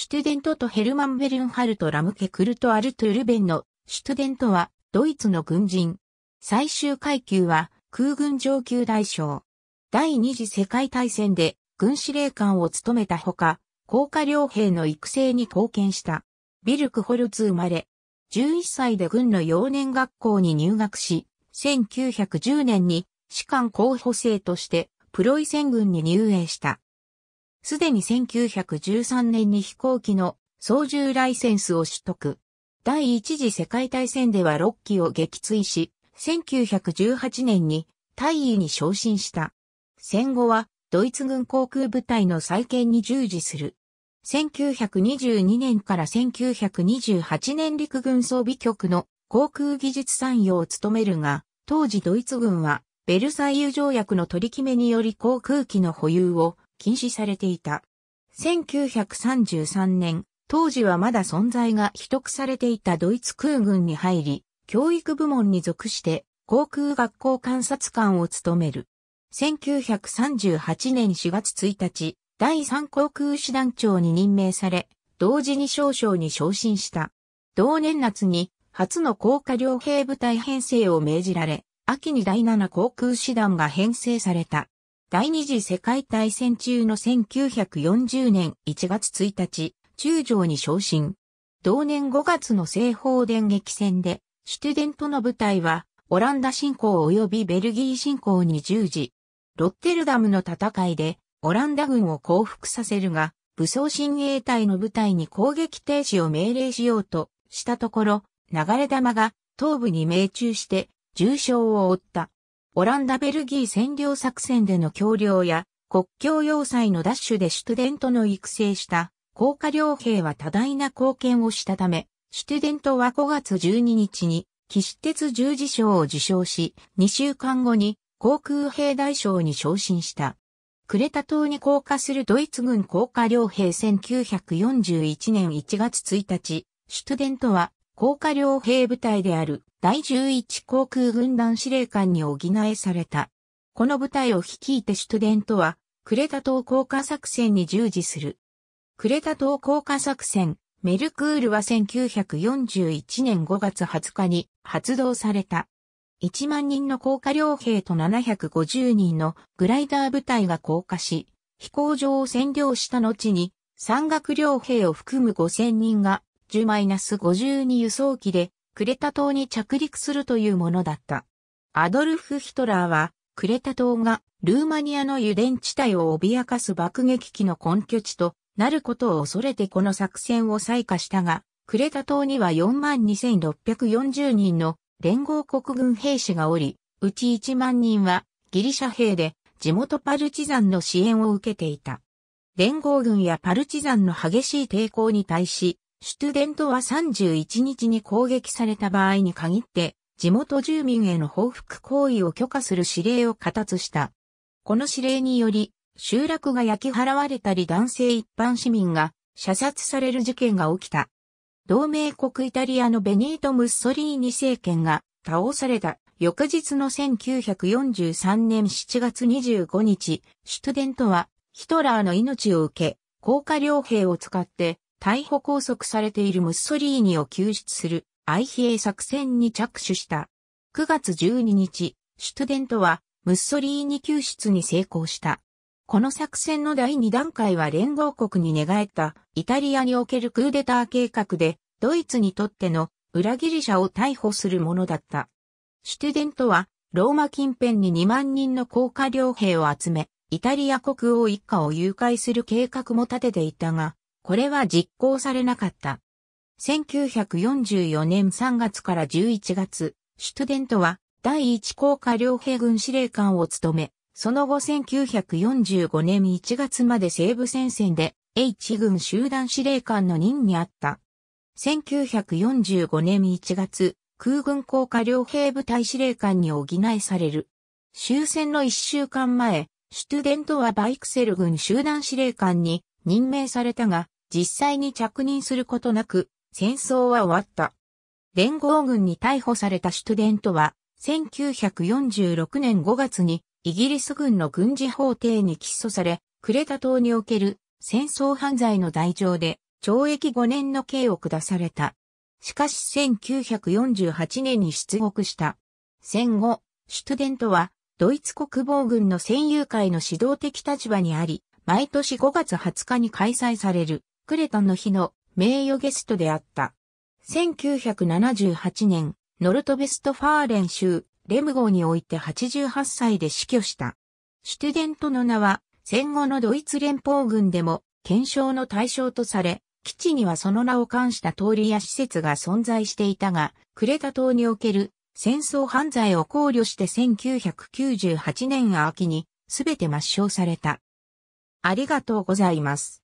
シュトゥデントとヘルマン・ベルンハルト・ラムケ・クルト・アルトゥルベンのシュトゥデントはドイツの軍人。最終階級は空軍上級大将。第二次世界大戦で軍司令官を務めたほか、高下両兵の育成に貢献した。ビルクホルツ生まれ。11歳で軍の幼年学校に入学し、1910年に士官候補生としてプロイセン軍に入営した。すでに1913年に飛行機の操縦ライセンスを取得。第一次世界大戦では6機を撃墜し、1918年に大尉に昇進した。戦後はドイツ軍航空部隊の再建に従事する。1922年から1928年陸軍装備局の航空技術産業を務めるが、当時ドイツ軍はベルサイユ条約の取り決めにより航空機の保有を禁止されていた。1933年、当時はまだ存在が秘匿されていたドイツ空軍に入り、教育部門に属して航空学校観察官を務める。1938年4月1日、第3航空師団長に任命され、同時に少将に昇進した。同年夏に初の高架両兵部隊編成を命じられ、秋に第7航空師団が編成された。第二次世界大戦中の1940年1月1日、中将に昇進。同年5月の西方電撃戦で、シュテデントの部隊は、オランダ侵攻及びベルギー侵攻に従事。ロッテルダムの戦いで、オランダ軍を降伏させるが、武装親衛隊の部隊に攻撃停止を命令しようとしたところ、流れ弾が頭部に命中して重傷を負った。オランダ・ベルギー占領作戦での橋梁や国境要塞のダッでシュトゥデントの育成した高架両兵は多大な貢献をしたため、シュトゥデントは5月12日に騎士鉄十字章を受賞し、2週間後に航空兵大将に昇進した。クレタ島に降下するドイツ軍高科両兵1941年1月1日、シュトゥデントは高科両兵部隊である第11航空軍団司令官に補えされた。この部隊を率いてシュトデントは、クレタ島降下作戦に従事する。クレタ島降下作戦、メルクールは1941年5月20日に発動された。1万人の降下両兵と750人のグライダー部隊が降下し、飛行場を占領した後に、山岳両兵を含む5000人が10-52輸送機でクレタ島に着陸するというものだった。アドルフ・ヒトラーは、クレタ島がルーマニアの油田地帯を脅かす爆撃機の根拠地となることを恐れてこの作戦を採火したが、クレタ島には42,640人の連合国軍兵士がおり、うち1万人はギリシャ兵で地元パルチザンの支援を受けていた。連合軍やパルチザンの激しい抵抗に対し、シュトゥデントは31日に攻撃された場合に限って、地元住民への報復行為を許可する指令を形達した。この指令により、集落が焼き払われたり男性一般市民が射殺される事件が起きた。同盟国イタリアのベニート・ムッソリーニ政権が倒された翌日の1943年7月25日、シュトゥデントはヒトラーの命を受け、高架両兵を使って逮捕拘束されているムッソリーニを救出するアイヒエ作戦に着手した。9月12日、シュトデントはムッソリーニ救出に成功した。この作戦の第2段階は連合国に寝返ったイタリアにおけるクーデター計画でドイツにとっての裏切り者を逮捕するものだった。シュトデントはローマ近辺に2万人の高架両兵を集め、イタリア国王一家を誘拐する計画も立てていたが、これは実行されなかった。1944年3月から11月、シュトデントは第1高下両兵軍司令官を務め、その後1945年1月まで西部戦線で H 軍集団司令官の任にあった。1945年1月、空軍高下両兵部隊司令官に補いされる。終戦の1週間前、シュトゥデントはバイクセル軍集団司令官に任命されたが、実際に着任することなく、戦争は終わった。連合軍に逮捕されたシュトデントは、1946年5月にイギリス軍の軍事法廷に起訴され、クレタ島における戦争犯罪の罪状で懲役5年の刑を下された。しかし1948年に出国した。戦後、シュトデントはドイツ国防軍の戦友会の指導的立場にあり、毎年5月20日に開催される、クレタンの日の名誉ゲストであった。1978年、ノルトベストファーレン州、レム号において88歳で死去した。シュテデントの名は、戦後のドイツ連邦軍でも、検証の対象とされ、基地にはその名を冠した通りや施設が存在していたが、クレタ島における戦争犯罪を考慮して1998年秋にすべて抹消された。ありがとうございます。